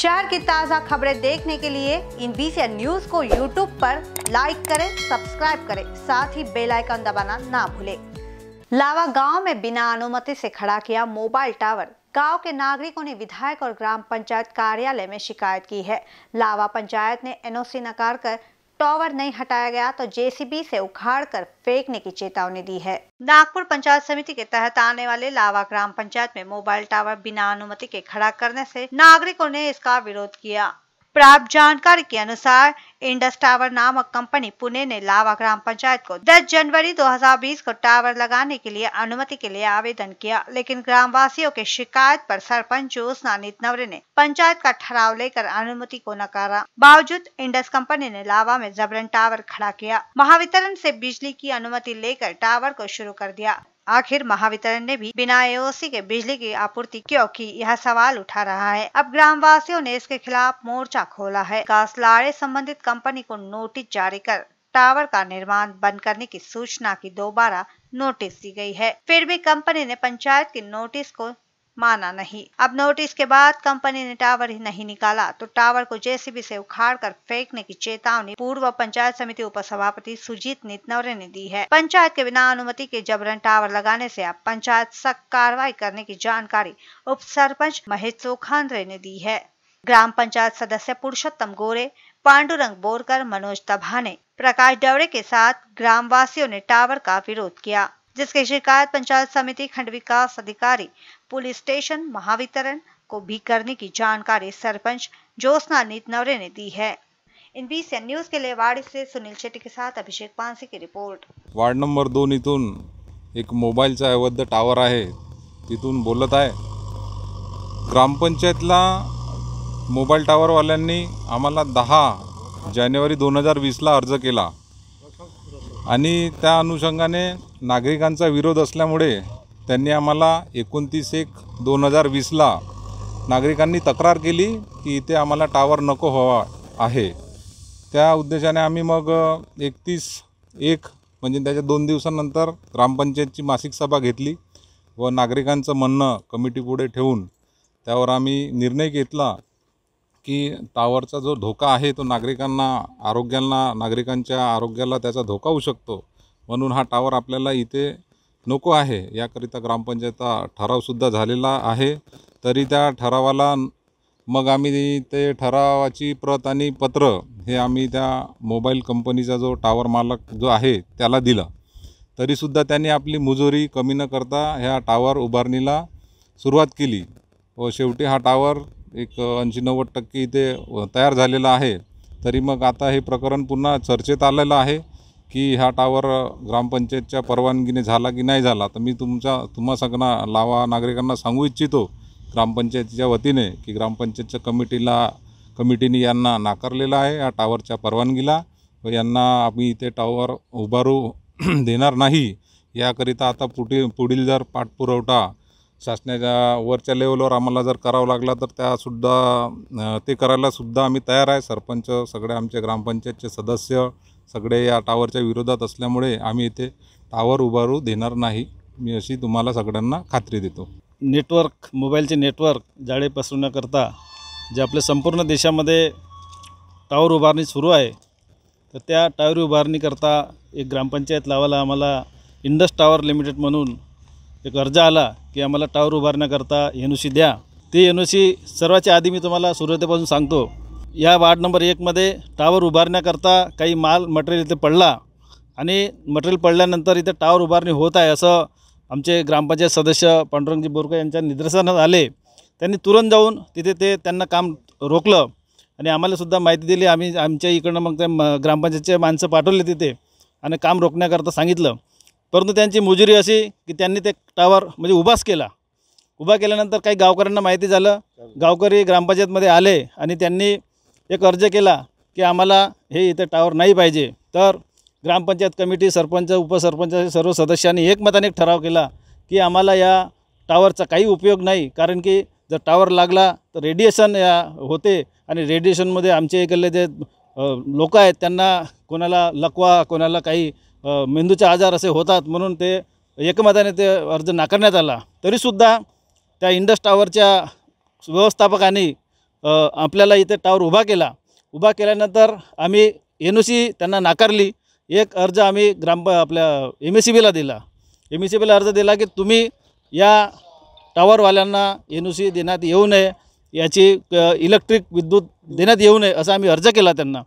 शहर की ताज़ा खबरें देखने के लिए इन बीसी न्यूज को यूट्यूब पर लाइक करें सब्सक्राइब करें साथ ही बेल आइकन दबाना ना भूलें लावा गांव में बिना अनुमति से खड़ा किया मोबाइल टावर गांव के नागरिकों ने विधायक और ग्राम पंचायत कार्यालय में शिकायत की है लावा पंचायत ने एनओसी नकार कर टॉवर नहीं हटाया गया तो जेसीबी से उखाड़कर फेंकने की चेतावनी दी है नागपुर पंचायत समिति के तहत आने वाले लावा ग्राम पंचायत में मोबाइल टावर बिना अनुमति के खड़ा करने से नागरिकों ने इसका विरोध किया प्राप्त जानकारी के अनुसार इंडस टावर नामक कंपनी पुणे ने लावा ग्राम पंचायत को 10 जनवरी 2020 को टावर लगाने के लिए अनुमति के लिए आवेदन किया लेकिन ग्रामवासियों के शिकायत पर सरपंच ज्योत्ना नवरे ने पंचायत का ठहराव लेकर अनुमति को नकारा बावजूद इंडस कंपनी ने लावा में जबरन टावर खड़ा किया महावितरण से बिजली की अनुमति लेकर टावर को शुरू कर दिया आखिर महावितरण ने भी बिना एओसी के बिजली की आपूर्ति क्यों की यह सवाल उठा रहा है अब ग्रामवासियों ने इसके खिलाफ मोर्चा खोला है कासलाड़े संबंधित कंपनी को नोटिस जारी कर टावर का निर्माण बंद करने की सूचना की दोबारा नोटिस दी गई है फिर भी कंपनी ने पंचायत की नोटिस को माना नहीं अब नोटिस के बाद कंपनी ने टावर ही नहीं निकाला तो टावर को जेसीबी से कर फेंकने की चेतावनी पूर्व पंचायत समिति उपसभापति सुजीत नितनवरे ने दी है पंचायत के बिना अनुमति के जबरन टावर लगाने से अब पंचायत सख्त कार्रवाई करने की जानकारी उप सरपंच महेश सोखांद्रे ने दी है ग्राम पंचायत सदस्य पुरुषोत्तम गोरे पांडुरंग बोरकर मनोज तभाने प्रकाश डवरे के साथ ग्रामवासियों ने टावर का विरोध किया जिसके शिकायत पंचायत समिति खंड विकास अधिकारी पुलिस स्टेशन महावितरण को भी करने की जानकारी सरपंच ज्योत्ना नितनवरे ने दी है इन बी सी न्यूज के लिए वार्ड से सुनील शेट्टी के साथ अभिषेक पानसे की रिपोर्ट वार्ड नंबर दोन इथून एक मोबाईलचा अवैध टावर आहे तिथून बोलत आहे ग्रामपंचायतला टावर टावरवाल्यांनी आम्हाला दहा जानेवारी दोन हजार वीसला अर्ज केला आणि त्या अनुषंगाने नागरिकांचा विरोध असल्यामुळे त्यांनी आम्हाला एकोणतीस एक दोन हजार वीसला नागरिकांनी तक्रार केली की इथे आम्हाला टावर नको हवा आहे त्या उद्देशाने आम्ही मग एकतीस एक म्हणजे त्याच्या दोन दिवसानंतर ग्रामपंचायतची मासिक सभा घेतली व नागरिकांचं म्हणणं कमिटीपुढे ठेवून त्यावर आम्ही निर्णय घेतला की टावरचा जो धोका आहे तो नागरिकांना आरोग्यांना नागरिकांच्या आरोग्याला त्याचा धोका होऊ शकतो म्हणून हा टावर आपल्याला इथे नको आहे याकरिता ग्रामपंचायतचा ठरावसुद्धा झालेला आहे तरी त्या ठरावाला मग आम्ही ते ठरावाची प्रत आणि पत्र हे आम्ही त्या मोबाईल कंपनीचा जो टावर मालक जो आहे त्याला दिला तरीसुद्धा त्यांनी आपली मुजोरी कमी न करता ह्या टावर उभारणीला सुरुवात केली व शेवटी हा टावर एक ऐंशी नव्वद टक्के इथे तयार झालेला आहे तरी मग आता हे प्रकरण पुन्हा चर्चेत आलेलं आहे की हा टावर ग्रामपंचायतच्या परवानगीने झाला की नाही झाला तर मी तुमचा तुम्हा सगळ्यांना लावा नागरिकांना सांगू इच्छितो ग्रामपंचायतीच्या वतीने की ग्रामपंचायतच्या कमिटीला कमिटीने यांना नाकारलेला आहे या टावरच्या परवानगीला व यांना आम्ही इथे टावर उभारू देणार नाही याकरिता आता पुढील पुढील जर पाठपुरवठा शासनाच्या वरच्या लेवलवर आम्हाला जर करावा लागला तर त्यासुद्धा ते करायलासुद्धा आम्ही तयार आहे सरपंच सगळे आमचे ग्रामपंचायतचे सदस्य सगळे या टावरच्या विरोधात असल्यामुळे आम्ही इथे टावर उभारू देणार नाही मी अशी तुम्हाला सगळ्यांना खात्री देतो नेटवर्क मोबाईलचे नेटवर्क जाळे पसरवण्याकरता जे आपल्या संपूर्ण देशामध्ये टावर उभारणी सुरू आहे तर त्या टावर उभारणीकरता एक ग्रामपंचायत लावायला आम्हाला इंडस टावर लिमिटेड म्हणून एक अर्ज आला की आम्हाला टावर उभारण्याकरता एन ओ सी द्या ती एन ओ सी सर्वाच्या आधी मी तुम्हाला सुरुवातीपासून सांगतो या वार्ड नंबर एकमध्ये टावर उभारण्याकरता काही माल मटेरियल इथे पडला आणि मटेरियल पडल्यानंतर इथे टावर उभारणी होत आहे असं आमचे ग्रामपंचायत सदस्य पांडुरंगजी बोरकर यांच्या निदर्शनात आले त्यांनी तुरंत जाऊन तिथे ते त्यांना काम रोखलं आणि आम्हालासुद्धा माहिती दिली आम्ही आमच्या इकडनं मग ते म ग्रामपंचायतचे माणसं पाठवले तिथे आणि काम रोखण्याकरता सांगितलं परंतु त्यांची मुजुरी अशी की त्यांनी ते टावर म्हणजे उभास केला उभा केल्यानंतर काही गावकऱ्यांना माहिती झालं गावकरी ग्रामपंचायतमध्ये आले आणि त्यांनी एक अर्ज केला की आम्हाला हे इथे टावर नाही पाहिजे तर ग्रामपंचायत कमिटी सरपंच उपसरपंच सर्व सदस्यांनी एकमताने एक ठराव केला की आम्हाला या टावरचा काही उपयोग नाही कारण की जर टावर लागला तर रेडिएशन या होते आणि रेडिएशनमध्ये आमचे इकडले जे लोक आहेत त्यांना कोणाला लकवा कोणाला काही मेंदूचे आजार असे होतात म्हणून ते एकमताने ते अर्ज नाकारण्यात आला तरीसुद्धा त्या इंडस टावरच्या व्यवस्थापकांनी आपल्याला इथे टावर उभा केला उभा केल्यानंतर आम्ही एन ओ सी त्यांना नाकारली एक अर्ज आम्ही ग्राम आपल्या एम एस सी बीला दिला एम एस सी बीला अर्ज दिला की तुम्ही या टावरवाल्यांना एन ओ सी देण्यात येऊ नये याची इलेक्ट्रिक विद्युत देण्यात येऊ नये असा आम्ही अर्ज केला त्यांना